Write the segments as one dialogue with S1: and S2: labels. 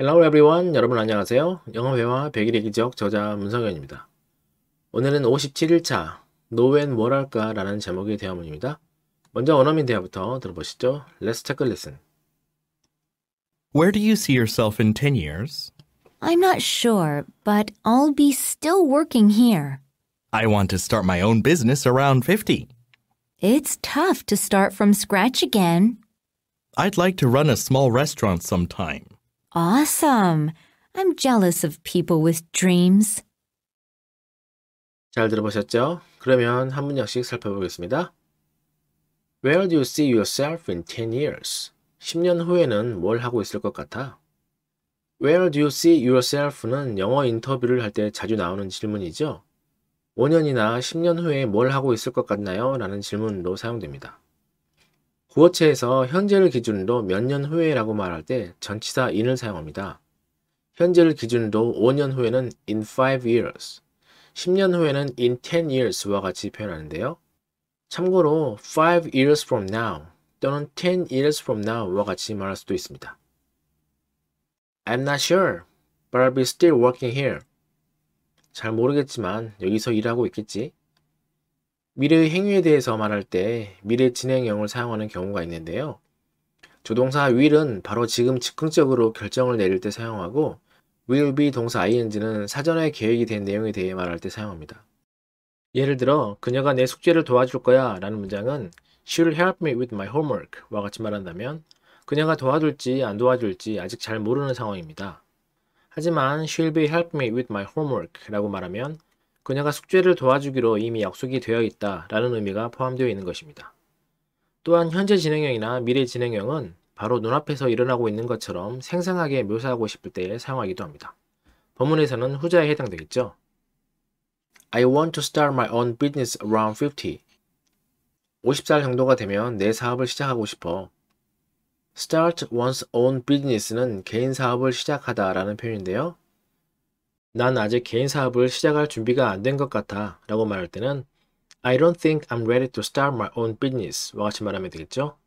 S1: Hello everyone. 여러분 안녕하세요. 영어회화 100일의 기적 저자 문성현입니다. 오늘은 57일차 노웬 뭘 할까 라는 제목의 대화문입니다. 먼저 원어민 대화부터 들어보시죠. Let's take a listen. Where do you see yourself in 10 years?
S2: I'm not sure, but I'll be still working here. I want to start my own business around 50. It's tough to start from scratch again. I'd like to run a small restaurant sometime. Awesome! I'm jealous of people with dreams.
S1: 잘 들어보셨죠? 그러면 한 문장씩 살펴보겠습니다. Where do you see yourself in 10 years? 10년 후에는 뭘 하고 있을 것 같아? Where do you see yourself는 영어 인터뷰를 할 때 자주 나오는 질문이죠. 5년이나 10년 후에 뭘 하고 있을 것 같나요? 라는 질문으로 사용됩니다. 구어체에서 현재를 기준으로 몇 년 후에라고 말할 때 전치사 in을 사용합니다. 현재를 기준으로 5년 후에는 in 5 years, 10년 후에는 in 10 years와 같이 표현하는데요. 참고로 5 years from now 또는 10 years from now와 같이 말할 수도 있습니다. I'm not sure, but I'll be still working here. 잘 모르겠지만 여기서 일하고 있겠지. 미래의 행위에 대해서 말할 때 미래 진행형을 사용하는 경우가 있는데요. 조동사 will은 바로 지금 즉흥적으로 결정을 내릴 때 사용하고 will be 동사 ing는 사전에 계획이 된 내용에 대해 말할 때 사용합니다. 예를 들어 그녀가 내 숙제를 도와줄 거야 라는 문장은 she'll help me with my homework 와 같이 말한다면 그녀가 도와줄지 안 도와줄지 아직 잘 모르는 상황입니다. 하지만 she'll be help me with my homework 라고 말하면 그녀가 숙제를 도와주기로 이미 약속이 되어 있다라는 의미가 포함되어 있는 것입니다. 또한 현재 진행형이나 미래 진행형은 바로 눈앞에서 일어나고 있는 것처럼 생생하게 묘사하고 싶을 때 사용하기도 합니다. 법문에서는 후자에 해당되겠죠. I want to start my own business around 50. 50살 정도가 되면 내 사업을 시작하고 싶어. start one's own business는 개인 사업을 시작하다 라는 표현인데요. 난 아직 개인 사업을 시작할 준비가 안 된 것 같아 라고 말할 때는 I don't think I'm ready to start my own business 와 같이 말하면 되겠죠?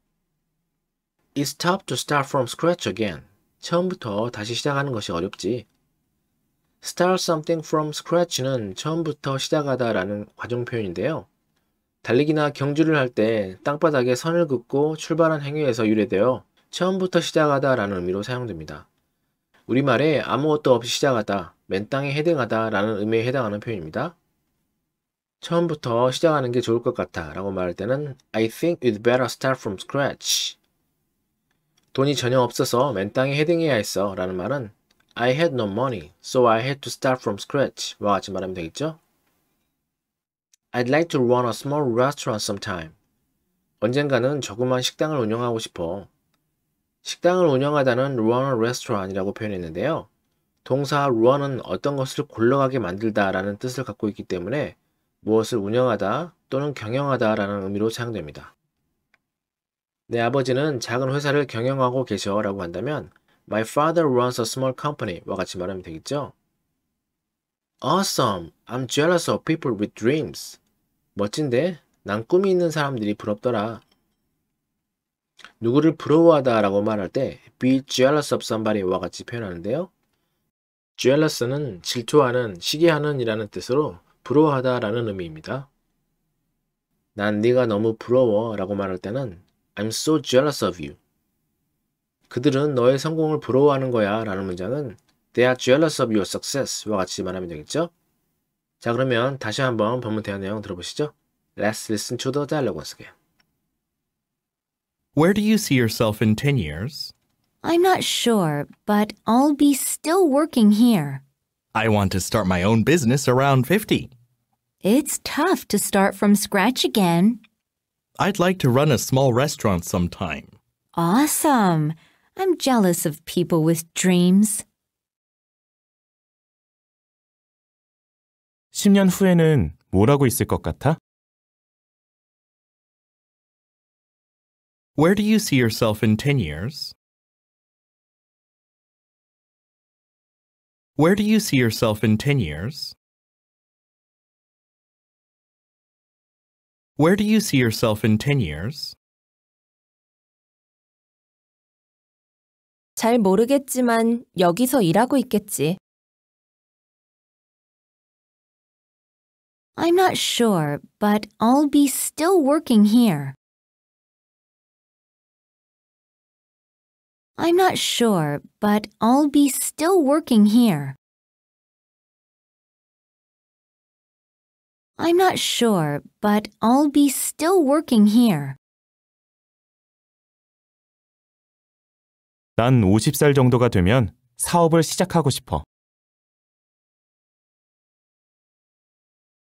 S1: It's tough to start from scratch again. 처음부터 다시 시작하는 것이 어렵지. Start something from scratch는 처음부터 시작하다 라는 과정 표현인데요. 달리기나 경주를 할 때 땅바닥에 선을 긋고 출발한 행위에서 유래되어 처음부터 시작하다 라는 의미로 사용됩니다. 우리말에 아무것도 없이 시작하다 맨땅에 해당하다라는 의미에 해당하는 표현입니다. 처음부터 시작하는 게 좋을 것 같아 라고 말할 때는 I think you'd better start from scratch. 돈이 전혀 없어서 맨땅에 헤딩해야 했어 라는 말은 I had no money, so I had to start from scratch 와 같이 말하면 되겠죠? I'd like to run a small restaurant sometime. 언젠가는 조그만 식당을 운영하고 싶어. 식당을 운영하다는 run a restaurant이라고 표현했는데요. 동사 run은 어떤 것을 굴러가게 만들다 라는 뜻을 갖고 있기 때문에 무엇을 운영하다 또는 경영하다 라는 의미로 사용됩니다. 내 아버지는 작은 회사를 경영하고 계셔 라고 한다면 My father runs a small company 와 같이 말하면 되겠죠? Awesome! I'm jealous of people with dreams. 멋진데 난 꿈이 있는 사람들이 부럽더라. 누구를 부러워하다 라고 말할 때 be jealous of somebody와 같이 표현하는데요. jealous는 질투하는, 시기하는이라는 뜻으로 부러워하다라는 의미입니다. 난 네가 너무 부러워라고 말할 때는 I'm so jealous of you. 그들은 너의 성공을 부러워하는 거야라는 문장은 They are jealous of your success와 같이 말하면 되겠죠? 자 그러면 다시 한번 본문 대화 내용 들어보시죠. Let's listen to the dialogue once again. Where do you see yourself in 10 years?
S2: I'm not sure, but I'll be still working here. I want to start my own business around 50. It's tough to start from scratch again. I'd like to run a small restaurant sometime. Awesome. I'm jealous of people with dreams. 10년 후에는 뭘 하고 있을 것 같아? Where do you see yourself in 10 years? Where do you see yourself in 10 years? Where do you see yourself in 10 years? 잘 모르겠지만 여기서 일하고 있겠지. I'm not sure, but I'll be still working here. I'm not sure, but I'll be still working here. I'm not sure, but I'll be still working here. 난 50살 정도가 되면 사업을 시작하고 싶어.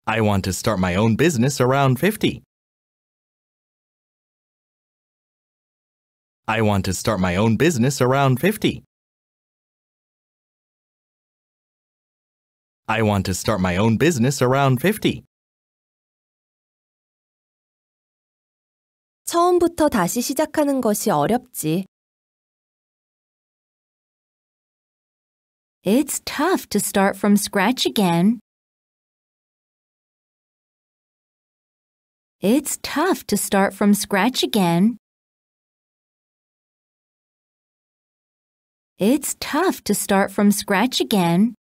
S2: I want to start my own business around 50. I want to start my own business around 50. I want to start my own business around 50. 처음부터 다시 시작하는 것이 어렵지. It's tough to start from scratch again. It's tough to start from scratch again. It's tough to start from scratch again.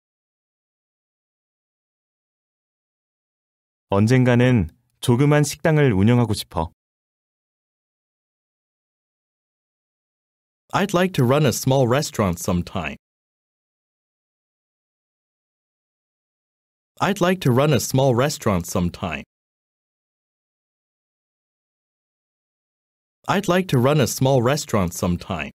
S2: 언젠가는 조그만 식당을 운영하고 싶어. I'd like to run a small restaurant sometime. I'd like to run a small restaurant sometime. I'd like to run a small restaurant sometime.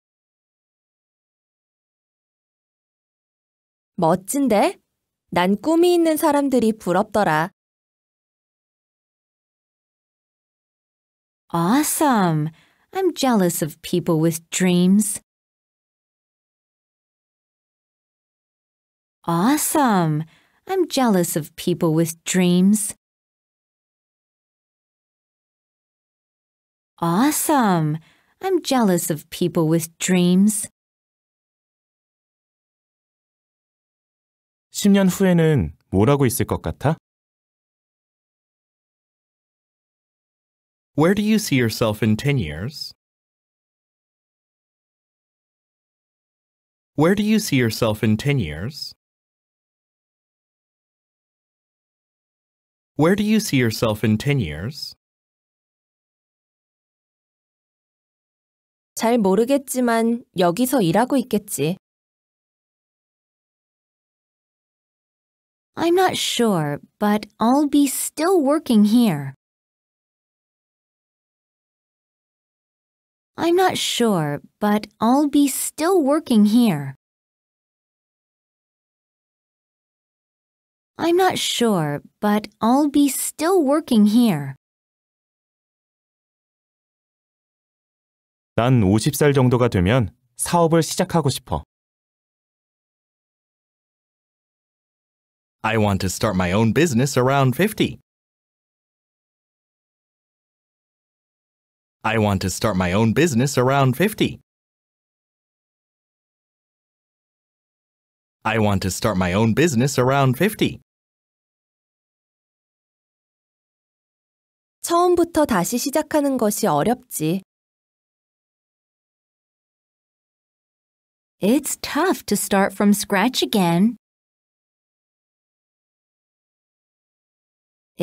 S2: 멋진데? 난 꿈이 있는 사람들이 부럽더라. Awesome! I'm jealous of people with dreams. Awesome! I'm jealous of people with dreams. Awesome! I'm jealous of people with dreams. 10년 후에는 뭐라고 있을 것 같아? Where do you see yourself in 10 years? Where do you see yourself in 10 years? Where do you see yourself in 10 years? 잘 모르겠지만 여기서 일하고 있겠지. I'm not sure, but I'll be still working here. I'm not sure, but I'll be still working here. I'm not sure, but I'll be still working here. 난 50살 정도가 되면 사업을 시작하고 싶어. I want to start my own business around 50. I want to start my own business around 50. I want to start my own business around 50. 처음부터 다시 시작하는 것이 어렵지. It's tough to start from scratch again.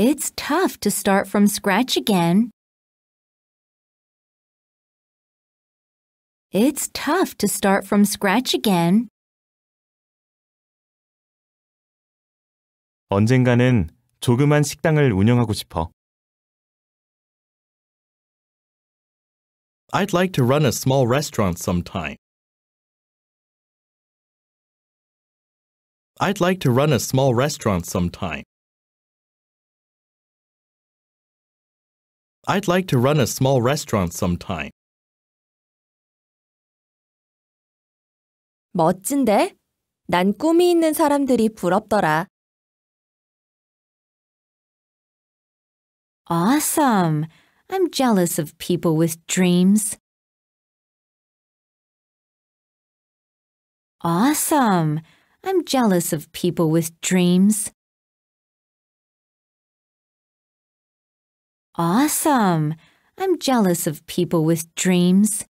S2: It's tough to start from scratch again. It's tough to start from scratch again. 언젠가는 조그만 식당을 운영하고 싶어. I'd like to run a small restaurant sometime. I'd like to run a small restaurant sometime. I'd like to run a small restaurant sometime. 멋진데? 난 꿈이 있는 사람들이 부럽더라. Awesome! I'm jealous of people with dreams. Awesome! I'm jealous of people with dreams. Awesome! I'm jealous of people with dreams.